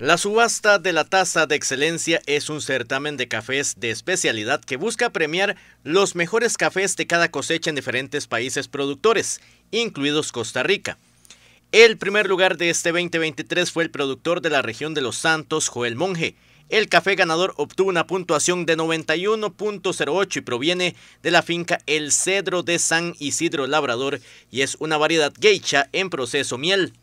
La subasta de la taza de excelencia es un certamen de cafés de especialidad que busca premiar los mejores cafés de cada cosecha en diferentes países productores, incluidos Costa Rica. El primer lugar de este 2023 fue el productor de la región de Los Santos, Joel Monge. El café ganador obtuvo una puntuación de 91.08 y proviene de la finca El Cedro de San Isidro Labrador y es una variedad geisha en proceso miel.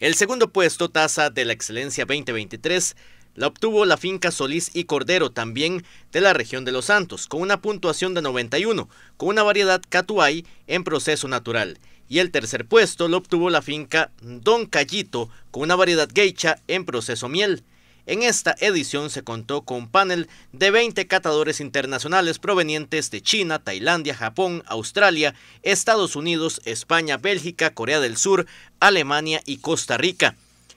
El segundo puesto, tasa de la excelencia 2023, la obtuvo la finca Solís y Cordero, también de la región de Los Santos, con una puntuación de 91, con una variedad Catuay en proceso natural. Y el tercer puesto lo obtuvo la finca Don Callito, con una variedad Geicha en proceso miel. En esta edición se contó con un panel de 20 catadores internacionales provenientes de China, Tailandia, Japón, Australia, Estados Unidos, España, Bélgica, Corea del Sur, Alemania y Costa Rica.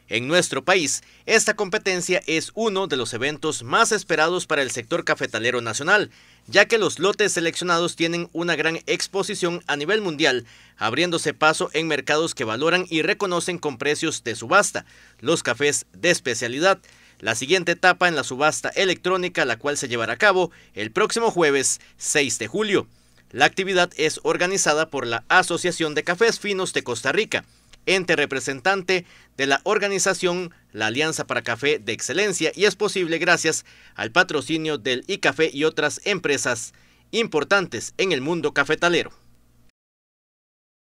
En nuestro país, esta competencia es uno de los eventos más esperados para el sector cafetalero nacional, ya que los lotes seleccionados tienen una gran exposición a nivel mundial, abriéndose paso en mercados que valoran y reconocen con precios de subasta los cafés de especialidad la siguiente etapa en la subasta electrónica, la cual se llevará a cabo el próximo jueves 6 de julio. La actividad es organizada por la Asociación de Cafés Finos de Costa Rica, ente representante de la organización La Alianza para Café de Excelencia y es posible gracias al patrocinio del ICAFE y otras empresas importantes en el mundo cafetalero.